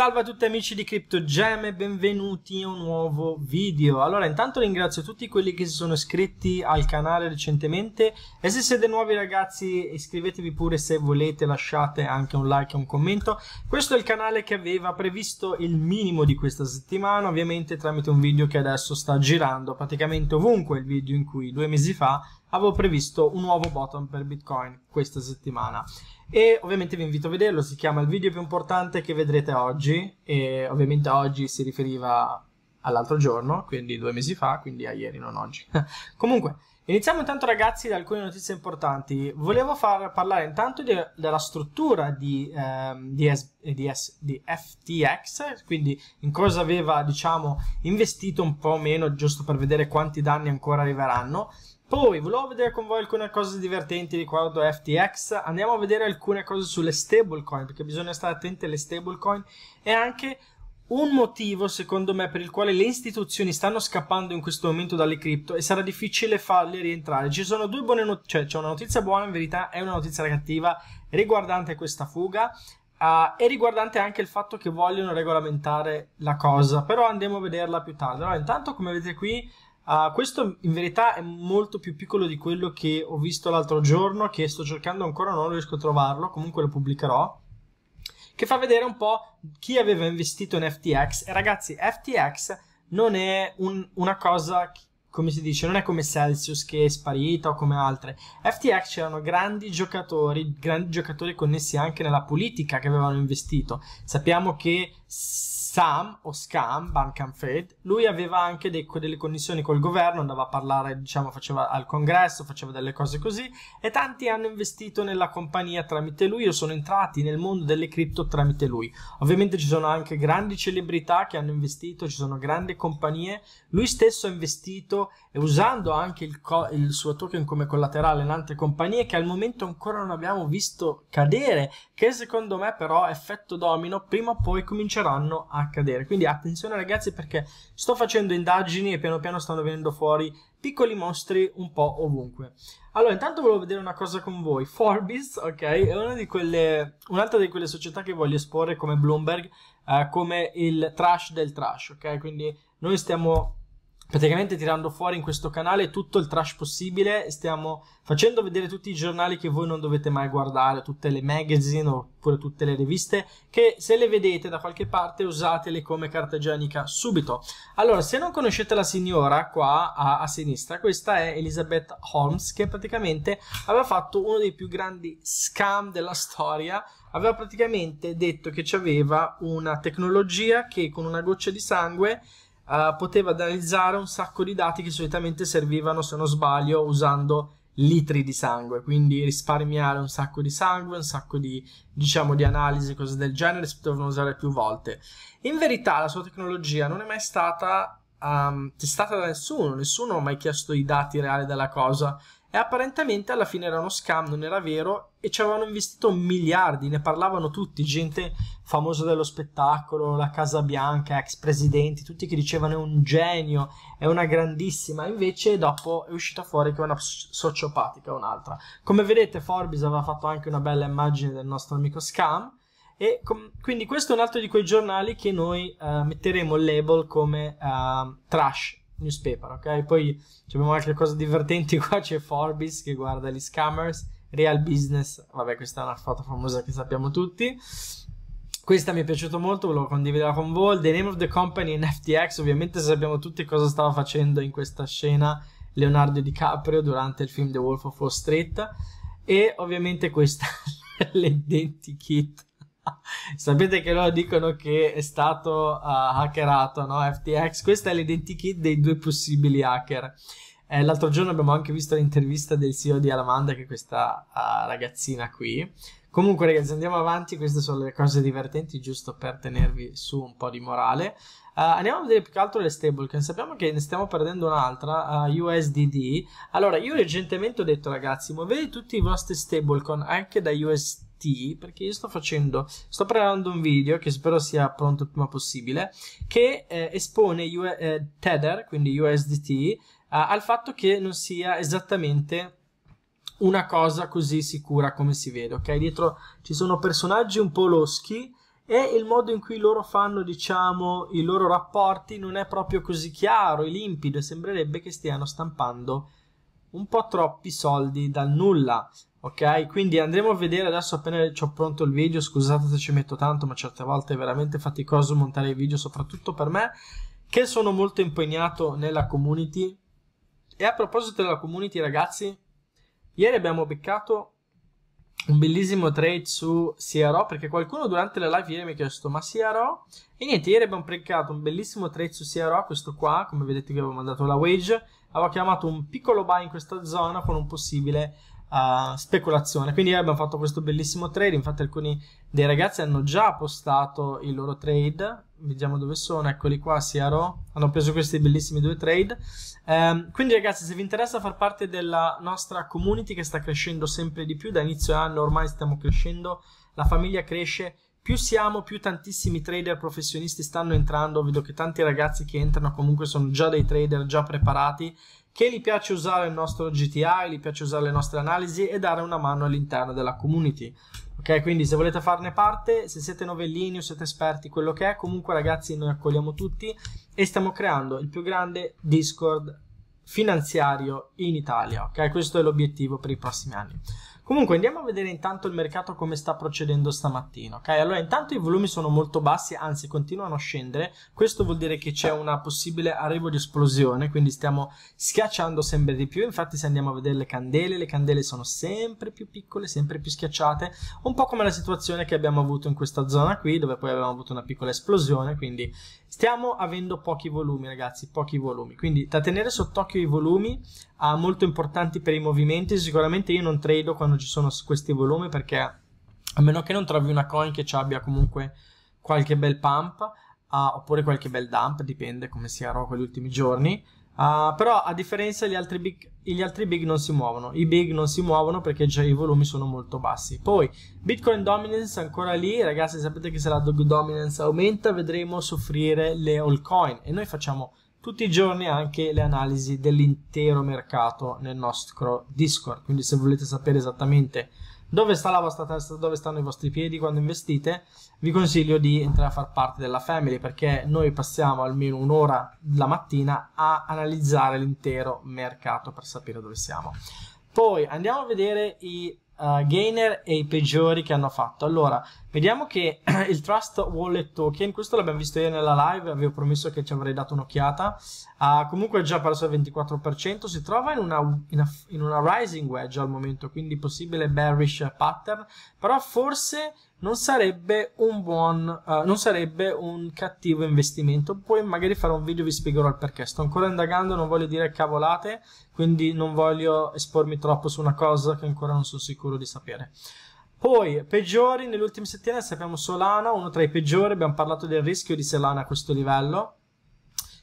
Salve a tutti amici di CryptoGem e benvenuti a un nuovo video. Allora, intanto ringrazio tutti quelli che si sono iscritti al canale recentemente e se siete nuovi ragazzi iscrivetevi pure se volete, lasciate anche un like e un commento. Questo è il canale che aveva previsto il minimo di questa settimana, ovviamente tramite un video che adesso sta girando praticamente ovunque, il video in cui due mesi fa avevo previsto un nuovo bottom per Bitcoin questa settimana e ovviamente vi invito a vederlo, si chiama il video più importante che vedrete oggi e ovviamente oggi si riferiva all'altro giorno, quindi due mesi fa, quindi a ieri, non oggi. Comunque, iniziamo intanto ragazzi da alcune notizie importanti. Volevo far parlare intanto di, della struttura di, ehm, di, S, di, S, di, FTX, quindi in cosa aveva, diciamo, investito un po' meno, giusto per vedere quanti danni ancora arriveranno. Poi volevo vedere con voi alcune cose divertenti riguardo FTX, andiamo a vedere alcune cose sulle stablecoin, perché bisogna stare attenti alle stablecoin e anche un motivo secondo me per il quale le istituzioni stanno scappando in questo momento dalle cripto e sarà difficile farle rientrare. Ci sono due buone notizie, cioè c'è una notizia buona in verità e una notizia cattiva riguardante questa fuga. Uh, e riguardante anche il fatto che vogliono regolamentare la cosa, però andiamo a vederla più tardi. Allora, intanto, come vedete qui, Uh, questo in verità è molto più piccolo di quello che ho visto l'altro giorno, che sto cercando ancora, non riesco a trovarlo, comunque lo pubblicherò. Che fa vedere un po' chi aveva investito in FTX. E ragazzi, FTX non è un, una cosa, come si dice, non è come Celsius che è sparita o come altre. FTX c'erano grandi giocatori, grandi giocatori connessi anche nella politica che avevano investito. Sappiamo che Sam o Scam, Bankan Fed, lui aveva anche dei, delle connessioni col governo, andava a parlare, diciamo, faceva al congresso, faceva delle cose così e tanti hanno investito nella compagnia tramite lui o sono entrati nel mondo delle cripto tramite lui. Ovviamente ci sono anche grandi celebrità che hanno investito, ci sono grandi compagnie, lui stesso ha investito e usando anche il, il suo token come collaterale in altre compagnie che al momento ancora non abbiamo visto cadere, che secondo me però effetto domino prima o poi cominceranno a accadere. Quindi attenzione ragazzi perché sto facendo indagini e piano piano stanno venendo fuori piccoli mostri un po' ovunque. Allora, intanto volevo vedere una cosa con voi. Forbes, ok, è una di quelle, un'altra di quelle società che voglio esporre come Bloomberg, eh, come il trash del trash, ok? Quindi noi stiamo praticamente tirando fuori in questo canale tutto il trash possibile, stiamo facendo vedere tutti i giornali che voi non dovete mai guardare, tutte le magazine oppure tutte le riviste che se le vedete da qualche parte usatele come carta igienica subito. Allora, se non conoscete la signora qua a, a sinistra, questa è Elizabeth Holmes che praticamente aveva fatto uno dei più grandi scam della storia, aveva praticamente detto che aveva una tecnologia che con una goccia di sangue uh, poteva analizzare un sacco di dati che solitamente servivano, se non sbaglio, usando litri di sangue, quindi risparmiare un sacco di sangue, un sacco di, diciamo, di analisi, cose del genere, si potevano usare più volte. In verità la sua tecnologia non è mai stata um, testata da nessuno, nessuno ha mai chiesto i dati reali della cosa, e apparentemente alla fine era uno scam, non era vero e ci avevano investito miliardi, ne parlavano tutti, gente famosa dello spettacolo, la Casa Bianca, ex presidenti, tutti che dicevano è un genio, è una grandissima, invece dopo è uscita fuori che è una sociopatica, un'altra. Come vedete Forbes aveva fatto anche una bella immagine del nostro amico scam e quindi questo è un altro di quei giornali che noi eh, metteremo il label come eh, trash newspaper, ok? Poi abbiamo altre cose divertenti qua, c'è Forbes che guarda gli scammers, Real Business, vabbè questa è una foto famosa che sappiamo tutti. Questa mi è piaciuta molto, volevo condividerla con voi. The name of the company in FTX, ovviamente sappiamo tutti cosa stava facendo in questa scena Leonardo DiCaprio durante il film The Wolf of Wall Street. E ovviamente questa, le denti Sapete che loro dicono che è stato uh, hackerato, no? FTX, questa è l'identikit dei due possibili hacker. Eh, l'altro giorno abbiamo anche visto l'intervista del CEO di Alamanda, che è questa uh, ragazzina qui. Comunque, ragazzi, andiamo avanti. Queste sono le cose divertenti, giusto per tenervi su un po' di morale. Uh, andiamo a vedere più che altro le stablecoin. Sappiamo che ne stiamo perdendo un'altra, uh, USDD. Allora, io recentemente ho detto, ragazzi, muovete tutti i vostri stablecoin anche da USDD T perché io sto facendo, sto preparando un video che spero sia pronto il prima possibile che eh, espone U eh, Tether, quindi USDT, eh, al fatto che non sia esattamente una cosa così sicura come si vede, ok? Dietro ci sono personaggi un po' loschi e il modo in cui loro fanno, diciamo, i loro rapporti non è proprio così chiaro e limpido, e sembrerebbe che stiano stampando un po' troppi soldi dal nulla ok quindi andremo a vedere adesso appena ci ho pronto il video scusate se ci metto tanto ma certe volte è veramente faticoso montare i video soprattutto per me che sono molto impegnato nella community e a proposito della community ragazzi ieri abbiamo beccato un bellissimo trade su CRO perché qualcuno durante la live ieri mi ha chiesto ma CRO e niente ieri abbiamo beccato un bellissimo trade su CRO questo qua come vedete che avevo mandato la wage aveva chiamato un piccolo buy in questa zona con un possibile uh, speculazione. Quindi abbiamo fatto questo bellissimo trade, infatti alcuni dei ragazzi hanno già postato il loro trade, vediamo dove sono, eccoli qua, Siaro, hanno preso questi bellissimi due trade. Um, quindi ragazzi, se vi interessa far parte della nostra community che sta crescendo sempre di più, da inizio anno ormai stiamo crescendo, la famiglia cresce più siamo, più tantissimi trader professionisti stanno entrando. Vedo che tanti ragazzi che entrano comunque sono già dei trader già preparati che gli piace usare il nostro GTI, gli piace usare le nostre analisi e dare una mano all'interno della community. Ok, quindi se volete farne parte, se siete novellini o siete esperti, quello che è, comunque ragazzi noi accogliamo tutti e stiamo creando il più grande Discord finanziario in Italia. Ok, questo è l'obiettivo per i prossimi anni. Comunque andiamo a vedere intanto il mercato come sta procedendo stamattina, ok? Allora intanto i volumi sono molto bassi, anzi continuano a scendere, questo vuol dire che c'è una possibile arrivo di esplosione, quindi stiamo schiacciando sempre di più, infatti se andiamo a vedere le candele, le candele sono sempre più piccole, sempre più schiacciate, un po' come la situazione che abbiamo avuto in questa zona qui, dove poi abbiamo avuto una piccola esplosione, quindi Stiamo avendo pochi volumi, ragazzi, pochi volumi. Quindi da tenere sott'occhio i volumi, ah, molto importanti per i movimenti. Sicuramente io non trado quando ci sono questi volumi perché a meno che non trovi una coin che ci abbia comunque qualche bel pump ah, oppure qualche bel dump, dipende come sia Rocco gli ultimi giorni. Uh, però a differenza gli altri, big, gli altri big non si muovono, i big non si muovono perché già i volumi sono molto bassi. Poi Bitcoin Dominance ancora lì, ragazzi sapete che se la Dog Dominance aumenta vedremo soffrire le altcoin e noi facciamo tutti i giorni anche le analisi dell'intero mercato nel nostro Discord, quindi se volete sapere esattamente dove sta la vostra testa, dove stanno i vostri piedi quando investite, vi consiglio di entrare a far parte della family perché noi passiamo almeno un'ora la mattina a analizzare l'intero mercato per sapere dove siamo. Poi andiamo a vedere i uh, gainer e i peggiori che hanno fatto. Allora, Vediamo che il Trust Wallet Token, questo l'abbiamo visto ieri nella live, avevo promesso che ci avrei dato un'occhiata, ha comunque già perso il 24%, si trova in una, in, una, in una, rising wedge al momento, quindi possibile bearish pattern, però forse non sarebbe un buon, uh, non sarebbe un cattivo investimento, poi magari farò un video e vi spiegherò il perché, sto ancora indagando, non voglio dire cavolate, quindi non voglio espormi troppo su una cosa che ancora non sono sicuro di sapere. Poi, peggiori, nelle ultime settimane sappiamo Solana, uno tra i peggiori, abbiamo parlato del rischio di Solana a questo livello.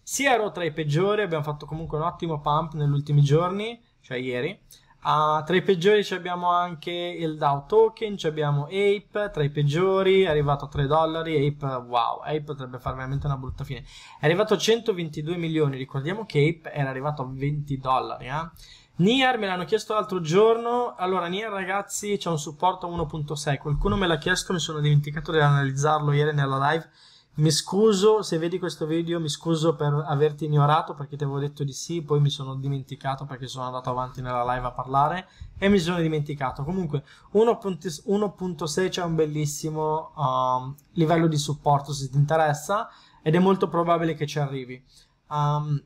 Siero tra i peggiori, abbiamo fatto comunque un ottimo pump negli ultimi giorni, cioè ieri. Uh, tra i peggiori abbiamo anche il DAO token, abbiamo Ape, tra i peggiori, è arrivato a 3 dollari, Ape, wow, Ape potrebbe fare veramente una brutta fine. È arrivato a 122 milioni, ricordiamo che Ape era arrivato a 20 dollari, eh? Nier me l'hanno chiesto l'altro giorno. Allora, Nier, ragazzi, c'è un supporto a 1.6. Qualcuno me l'ha chiesto, mi sono dimenticato di analizzarlo ieri nella live. Mi scuso se vedi questo video, mi scuso per averti ignorato perché ti avevo detto di sì, poi mi sono dimenticato perché sono andato avanti nella live a parlare e mi sono dimenticato. Comunque 1.6 c'è un bellissimo um, livello di supporto se ti interessa ed è molto probabile che ci arrivi. Um,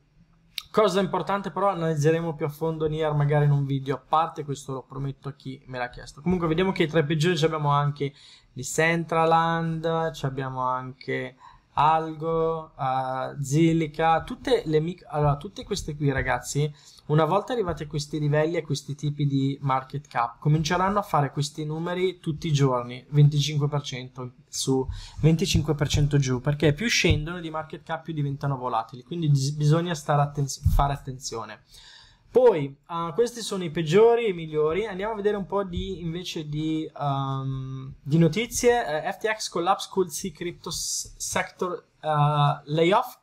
Cosa importante però analizzeremo più a fondo Nier magari in un video a parte, questo lo prometto a chi me l'ha chiesto. Comunque vediamo che tra i peggiori abbiamo anche di Centraland, abbiamo anche Algo, uh, Zilica, tutte, le mic- allora, tutte queste qui ragazzi, una volta arrivati a questi livelli, a questi tipi di market cap, cominceranno a fare questi numeri tutti i giorni, 25% su, 25% giù, perché più scendono di market cap più diventano volatili, quindi dis- bisogna attenz- fare attenzione. Poi, uh, questi sono i peggiori e i migliori. Andiamo a vedere un po' di, invece di, um, di notizie. Uh, eh, FTX collapse could see crypto sector uh, layoff.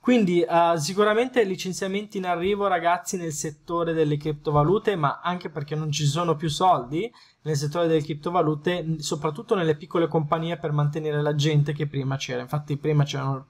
Quindi eh, sicuramente licenziamenti in arrivo ragazzi nel settore delle criptovalute, ma anche perché non ci sono più soldi nel settore delle criptovalute, soprattutto nelle piccole compagnie per mantenere la gente che prima c'era. Infatti prima c'erano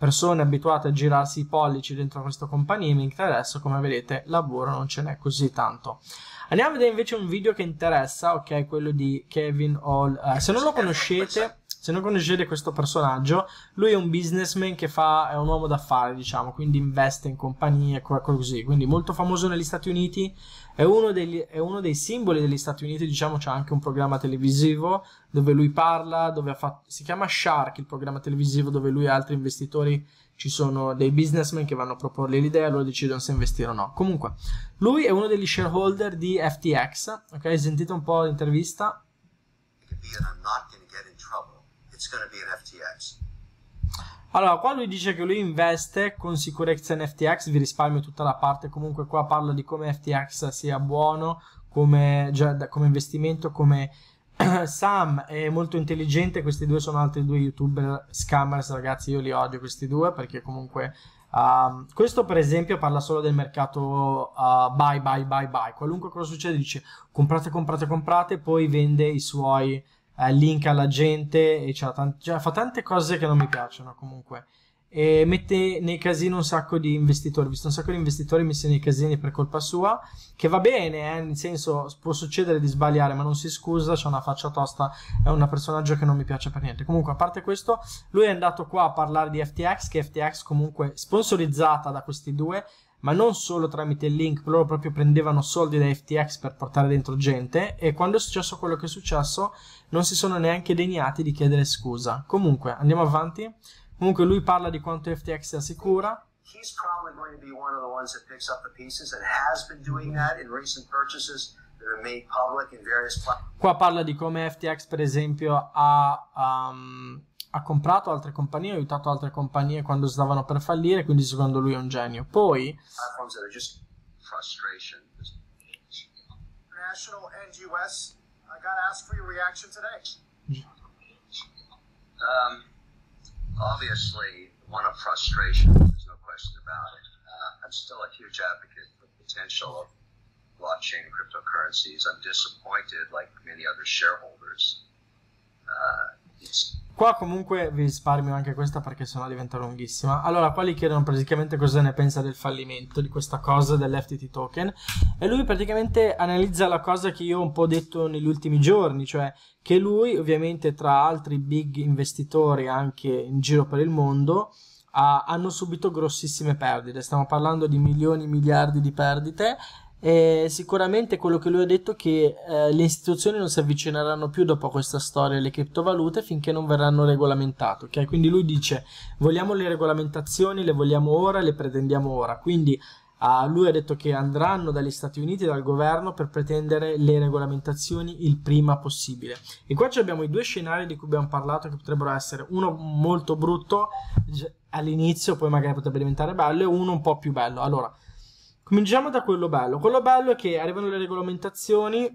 persone abituate a girarsi i pollici dentro questo companiemic adesso come vedete lavoro non ce n'è così tanto andiamo a vedere invece un video che interessa ok quello di Kevin Hall eh, se non lo conoscete se non conoscete questo personaggio, lui è un businessman che fa, è un uomo d'affari, diciamo, quindi investe in compagnie, così. Quindi molto famoso negli Stati Uniti, è uno, degli, è uno dei simboli degli Stati Uniti, diciamo, c'è anche un programma televisivo dove lui parla, dove fatto, si chiama Shark, il programma televisivo dove lui e altri investitori ci sono dei businessmen che vanno a proporgli l'idea e loro decidono se investire o no. Comunque, lui è uno degli shareholder di FTX, ok? Sentite un po' l'intervista. Be allora, qua lui dice che lui investe con sicurezza in FTX, vi risparmio tutta la parte, comunque qua parla di come FTX sia buono come, già, come investimento, come Sam è molto intelligente, questi due sono altri due youtuber scammers, ragazzi, io li odio questi due perché comunque Um, questo per esempio parla solo del mercato uh, buy, buy, buy, buy. Qualunque cosa succede dice comprate, comprate, comprate, poi vende i suoi eh, link alla gente e tant- cioè, fa tante cose che non mi piacciono comunque. E mette nei casini un sacco di investitori. visto un sacco di investitori messi nei casini per colpa sua, che va bene, eh, nel senso può succedere di sbagliare, ma non si scusa. C'è una faccia tosta, è un personaggio che non mi piace per niente. Comunque, a parte questo, lui è andato qua a parlare di FTX, che FTX comunque sponsorizzata da questi due ma non solo tramite il link, loro proprio prendevano soldi da FTX per portare dentro gente e quando è successo quello che è successo non si sono neanche degnati di chiedere scusa. Comunque, andiamo avanti. Comunque lui parla di quanto FTX sia sicura. He's probably going to be one of the ones that picks up the pieces and has been doing that in recent purchases. Qua parla di come FTX, per esempio, ha um, ha comprato altre compagnie, ha aiutato altre compagnie quando stavano per fallire, quindi secondo lui è un genio. Poi National and US, I got to ask for your reaction today. Um, obviously, one of frustration, there's no question about it. Uh, I'm still a huge advocate for the potential of blockchain and cryptocurrencies. I'm disappointed, like many other shareholders. Uh, it's Qua comunque vi risparmio anche questa perché sennò diventa lunghissima. Allora, qua gli chiedono praticamente cosa ne pensa del fallimento, di questa cosa dell'FTT token. E lui praticamente analizza la cosa che io ho un po' detto negli ultimi giorni, cioè che lui ovviamente tra altri big investitori anche in giro per il mondo ha, hanno subito grossissime perdite. Stiamo parlando di milioni, e miliardi di perdite e sicuramente quello che lui ha detto è che eh, le istituzioni non si avvicineranno più dopo questa storia alle criptovalute finché non verranno regolamentate. Okay? Quindi lui dice: Vogliamo le regolamentazioni, le vogliamo ora, le pretendiamo ora. Quindi eh, lui ha detto che andranno dagli Stati Uniti, dal governo, per pretendere le regolamentazioni il prima possibile. E qua abbiamo i due scenari di cui abbiamo parlato, che potrebbero essere uno molto brutto cioè, all'inizio, poi magari potrebbe diventare bello, e uno un po' più bello. Allora Cominciamo da quello bello. Quello bello è che arrivano le regolamentazioni,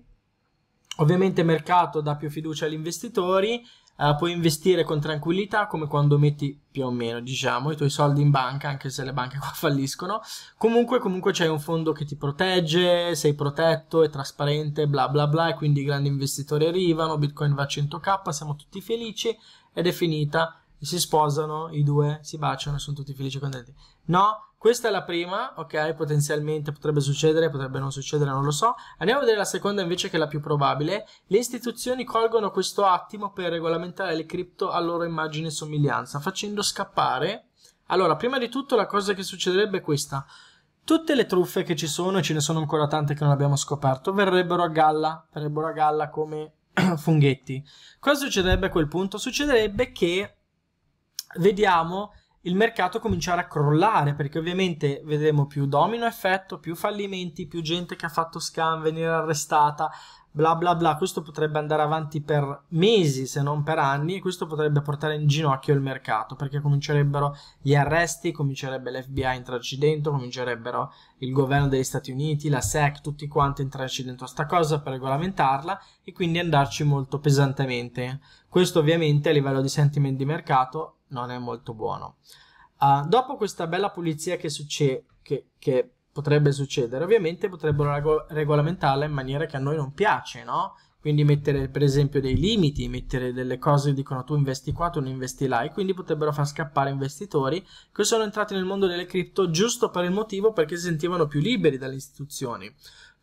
ovviamente il mercato dà più fiducia agli investitori, eh, puoi investire con tranquillità come quando metti più o meno, diciamo, i tuoi soldi in banca, anche se le banche qua falliscono. Comunque, comunque c'è un fondo che ti protegge, sei protetto, è trasparente, bla bla bla, e quindi i grandi investitori arrivano, Bitcoin va a 100k, siamo tutti felici ed è finita si sposano i due, si baciano, e sono tutti felici e contenti. No, questa è la prima, ok? Potenzialmente potrebbe succedere, potrebbe non succedere, non lo so. Andiamo a vedere la seconda invece che è la più probabile. Le istituzioni colgono questo attimo per regolamentare le cripto a loro immagine e somiglianza, facendo scappare... Allora, prima di tutto la cosa che succederebbe è questa. Tutte le truffe che ci sono, e ce ne sono ancora tante che non abbiamo scoperto, verrebbero a galla, verrebbero a galla come funghetti. Cosa succederebbe a quel punto? Succederebbe che vediamo il mercato cominciare a crollare perché ovviamente vedremo più domino effetto, più fallimenti, più gente che ha fatto scam venire arrestata, bla bla bla. Questo potrebbe andare avanti per mesi se non per anni e questo potrebbe portare in ginocchio il mercato perché comincerebbero gli arresti, comincerebbe l'FBI a entrarci dentro, comincerebbero il governo degli Stati Uniti, la SEC, tutti quanti a entrarci dentro a sta cosa per regolamentarla e quindi andarci molto pesantemente. Questo ovviamente a livello di sentiment di mercato non è molto buono. Uh, dopo questa bella pulizia che, succe- che, che potrebbe succedere, ovviamente potrebbero rego- regolamentarla in maniera che a noi non piace, no? Quindi mettere per esempio dei limiti, mettere delle cose che dicono tu investi qua, tu non investi là e quindi potrebbero far scappare investitori che sono entrati nel mondo delle cripto giusto per il motivo perché si sentivano più liberi dalle istituzioni.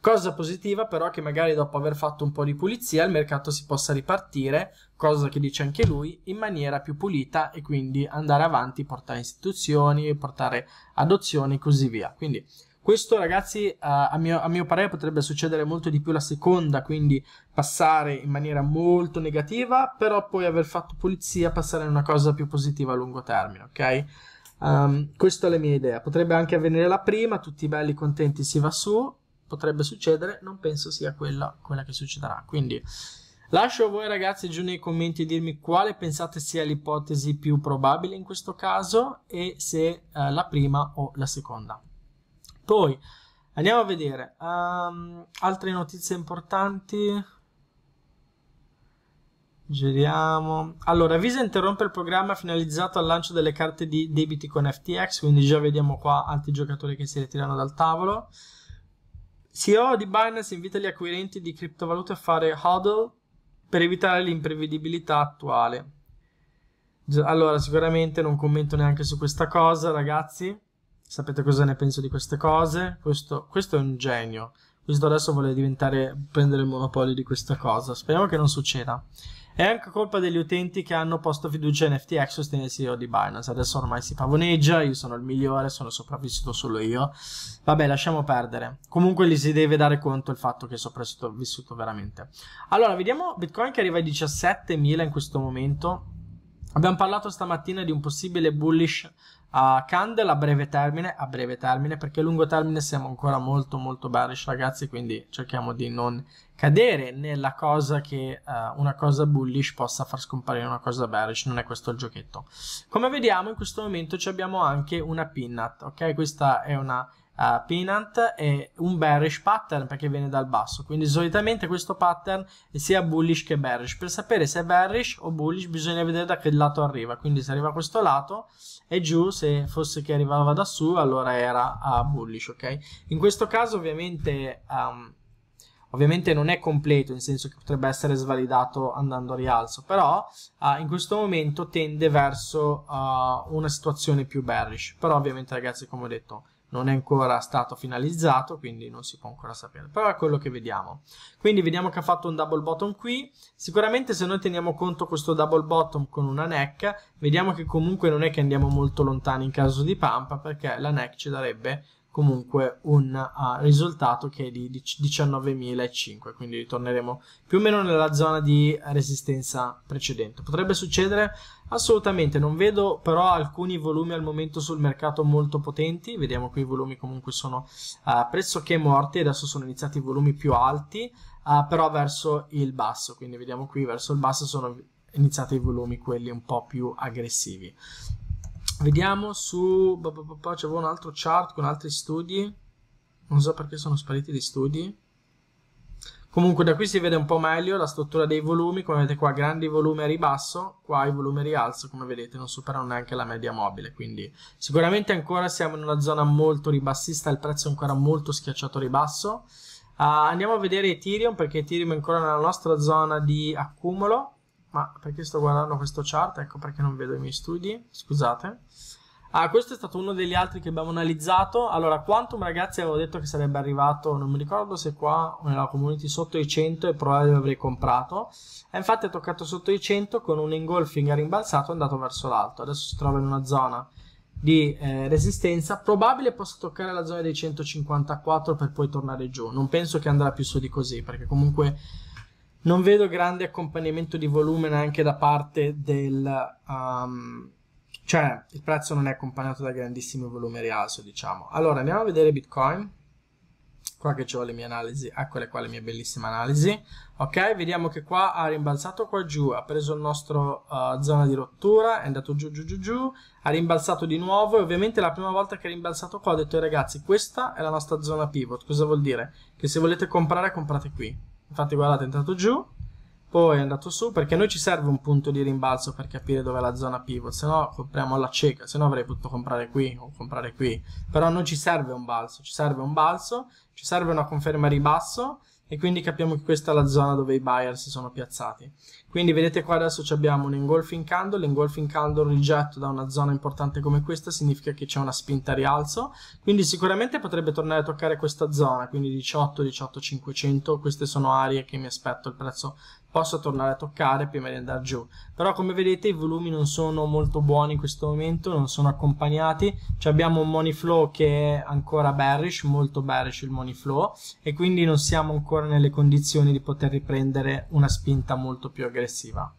Cosa positiva però che magari dopo aver fatto un po' di pulizia il mercato si possa ripartire, cosa che dice anche lui, in maniera più pulita e quindi andare avanti, portare istituzioni, portare adozioni e così via. Quindi questo ragazzi eh, a mio, a mio parere potrebbe succedere molto di più la seconda, quindi passare in maniera molto negativa, però poi aver fatto pulizia passare in una cosa più positiva a lungo termine, ok? Um, ehm, questa è la mia idea. Potrebbe anche avvenire la prima, tutti belli contenti si va su, potrebbe succedere, non penso sia quella, quella che succederà. Quindi lascio a voi ragazzi giù nei commenti dirmi quale pensate sia l'ipotesi più probabile in questo caso e se eh, la prima o la seconda. Poi andiamo a vedere um, altre notizie importanti. Giriamo. Allora, Visa interrompe il programma finalizzato al lancio delle carte di debiti con FTX, quindi già vediamo qua altri giocatori che si ritirano dal tavolo. CEO di Binance invita gli acquirenti di criptovalute a fare huddle per evitare l'imprevedibilità attuale. Allora, sicuramente non commento neanche su questa cosa, ragazzi. Sapete cosa ne penso di queste cose? Questo, questo è un genio visto adesso vuole diventare prendere il monopolio di questa cosa. Speriamo che non succeda. È anche colpa degli utenti che hanno posto fiducia in FTX sostiene il CEO di Binance. Adesso ormai si pavoneggia, io sono il migliore, sono sopravvissuto solo io. Vabbè, lasciamo perdere. Comunque gli si deve dare conto il fatto che è sopravvissuto veramente. Allora, vediamo Bitcoin che arriva ai 17.000 in questo momento. Abbiamo parlato stamattina di un possibile bullish a candle a breve termine, a breve termine, perché a lungo termine siamo ancora molto molto bearish ragazzi, quindi cerchiamo di non cadere nella cosa che uh, una cosa bullish possa far scomparire una cosa bearish, non è questo il giochetto. Come vediamo in questo momento ci abbiamo anche una pinnat, ok? Questa è una uh, Pinant è un bearish pattern perché viene dal basso quindi solitamente questo pattern è sia bullish che bearish per sapere se è bearish o bullish bisogna vedere da che lato arriva quindi se arriva a questo lato e giù se fosse che arrivava da su allora era uh, bullish ok in questo caso ovviamente um, Ovviamente non è completo, nel senso che potrebbe essere svalidato andando a rialzo, però uh, in questo momento tende verso uh, una situazione più bearish. Però ovviamente ragazzi, come ho detto, non è ancora stato finalizzato, quindi non si può ancora sapere, però è quello che vediamo. Quindi vediamo che ha fatto un double bottom qui, sicuramente se noi teniamo conto questo double bottom con una neck, vediamo che comunque non è che andiamo molto lontani in caso di pump, perché la neck ci darebbe comunque un uh, risultato che è di 19.005 quindi ritorneremo più o meno nella zona di resistenza precedente potrebbe succedere assolutamente non vedo però alcuni volumi al momento sul mercato molto potenti vediamo qui i volumi comunque sono uh, pressoché morti adesso sono iniziati i volumi più alti uh, però verso il basso quindi vediamo qui verso il basso sono iniziati i volumi quelli un po' più aggressivi Vediamo su... C'avevo un altro chart con altri studi. Non so perché sono spariti gli studi. Comunque da qui si vede un po' meglio la struttura dei volumi, come vedete qua grandi volumi a ribasso, qua i volumi a rialzo come vedete non superano neanche la media mobile, quindi sicuramente ancora siamo in una zona molto ribassista, il prezzo è ancora molto schiacciato a ribasso. Uh, andiamo a vedere Ethereum perché Ethereum è ancora nella nostra zona di accumulo, ma perché sto guardando questo chart? Ecco perché non vedo i miei studi, scusate. Ah, questo è stato uno degli altri che abbiamo analizzato. Allora, Quantum ragazzi avevo detto che sarebbe arrivato, non mi ricordo se qua o nella community sotto i 100 e probabilmente avrei comprato. E infatti è toccato sotto i 100 con un engulfing a rimbalzato è andato verso l'alto. Adesso si trova in una zona di eh, resistenza, probabile possa toccare la zona dei 154 per poi tornare giù. Non penso che andrà più su di così, perché comunque non vedo grande accompagnamento di volume neanche da parte del... Um, cioè il prezzo non è accompagnato da grandissimi volumi rialzo, diciamo. Allora andiamo a vedere Bitcoin. Qua che ho le mie analisi, eccole qua le mie bellissime analisi. Ok, vediamo che qua ha rimbalzato qua giù, ha preso il nostro uh, zona di rottura, è andato giù giù giù giù, ha rimbalzato di nuovo e ovviamente la prima volta che ha rimbalzato qua ho detto ai eh, ragazzi questa è la nostra zona pivot, cosa vuol dire? Che se volete comprare comprate qui, Infatti guardate è entrato giù, poi è andato su perché a noi ci serve un punto di rimbalzo per capire dove è la zona pivot, se no compriamo alla cieca, se no avrei potuto comprare qui o comprare qui, però non ci serve un balzo, ci serve un balzo, ci serve una conferma ribasso e quindi capiamo che questa è la zona dove i buyer si sono piazzati. Quindi vedete qua adesso abbiamo un engulfing candle, l'engulfing candle rigetto da una zona importante come questa significa che c'è una spinta a rialzo, quindi sicuramente potrebbe tornare a toccare questa zona, quindi 18, 18, 500, queste sono aree che mi aspetto il prezzo posso tornare a toccare prima di andare giù però come vedete i volumi non sono molto buoni in questo momento non sono accompagnati cioè abbiamo un money flow che è ancora bearish molto bearish il money flow e quindi non siamo ancora nelle condizioni di poter riprendere una spinta molto più aggressiva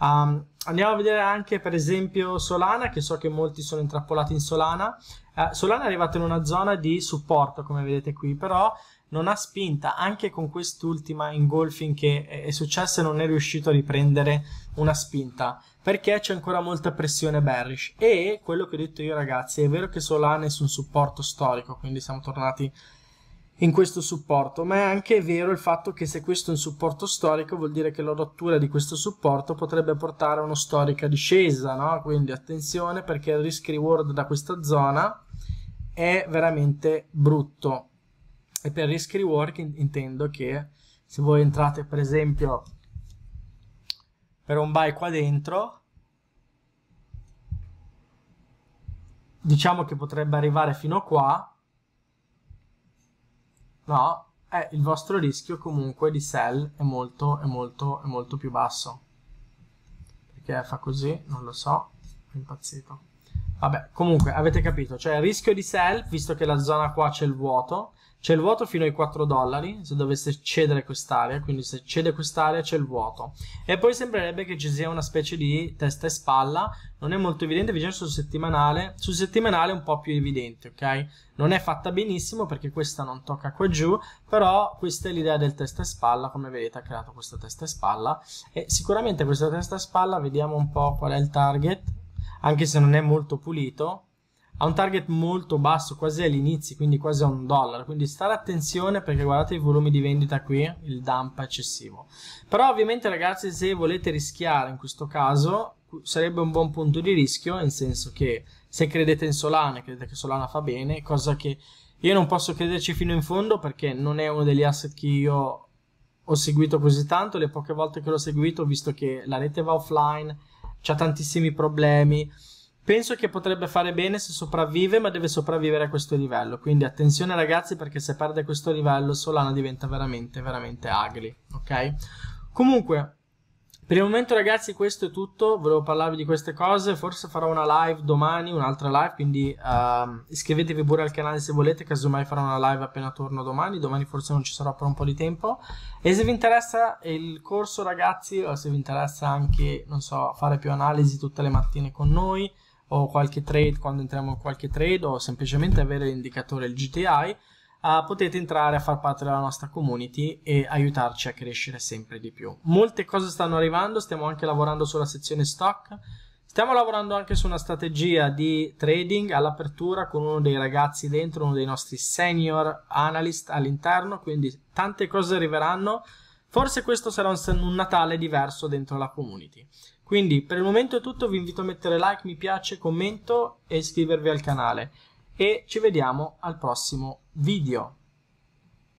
um, andiamo a vedere anche per esempio Solana che so che molti sono intrappolati in Solana uh, Solana è arrivata in una zona di supporto come vedete qui però non ha spinta, anche con quest'ultima in che è successa e non è riuscito a riprendere una spinta, perché c'è ancora molta pressione bearish e quello che ho detto io ragazzi, è vero che Solana è su un supporto storico, quindi siamo tornati in questo supporto, ma è anche vero il fatto che se questo è un supporto storico vuol dire che la rottura di questo supporto potrebbe portare a una storica discesa, no? Quindi attenzione perché il risk reward da questa zona è veramente brutto e per risk reward intendo che se voi entrate per esempio per un buy qua dentro, diciamo che potrebbe arrivare fino a qua, no, eh, il vostro rischio comunque di sell è molto, è molto, è molto più basso. Perché fa così? Non lo so, è impazzito. Vabbè, comunque avete capito, cioè rischio di sell, visto che la zona qua c'è il vuoto, c'è il vuoto fino ai 4 dollari, se dovesse cedere quest'area, quindi se cede quest'area c'è il vuoto. E poi sembrerebbe che ci sia una specie di testa e spalla, non è molto evidente, vicino sul settimanale, sul settimanale è un po' più evidente, ok? Non è fatta benissimo perché questa non tocca qua giù, però questa è l'idea del testa e spalla, come vedete ha creato questa testa e spalla, e sicuramente questa testa e spalla, vediamo un po' qual è il target, anche se non è molto pulito ha un target molto basso quasi all'inizio quindi quasi a un dollaro quindi stare attenzione perché guardate i volumi di vendita qui il dump eccessivo però ovviamente ragazzi se volete rischiare in questo caso sarebbe un buon punto di rischio nel senso che se credete in Solana e credete che Solana fa bene cosa che io non posso crederci fino in fondo perché non è uno degli asset che io ho seguito così tanto le poche volte che l'ho seguito ho visto che la rete va offline ha tantissimi problemi. Penso che potrebbe fare bene se sopravvive, ma deve sopravvivere a questo livello. Quindi attenzione ragazzi, perché se perde questo livello Solana diventa veramente, veramente agri. Ok? Comunque, per il momento ragazzi questo è tutto, volevo parlarvi di queste cose, forse farò una live domani, un'altra live, quindi uh, iscrivetevi pure al canale se volete, casomai farò una live appena torno domani, domani forse non ci sarò per un po' di tempo. E se vi interessa il corso ragazzi, o se vi interessa anche, non so, fare più analisi tutte le mattine con noi, o qualche trade quando entriamo in qualche trade, o semplicemente avere l'indicatore, il GTI, uh, potete entrare a far parte della nostra community e aiutarci a crescere sempre di più. Molte cose stanno arrivando, stiamo anche lavorando sulla sezione stock, stiamo lavorando anche su una strategia di trading all'apertura con uno dei ragazzi dentro, uno dei nostri senior analyst all'interno, quindi tante cose arriveranno. Forse questo sarà un, un Natale diverso dentro la community. Quindi per il momento è tutto, vi invito a mettere like, mi piace, commento e iscrivervi al canale e ci vediamo al prossimo video.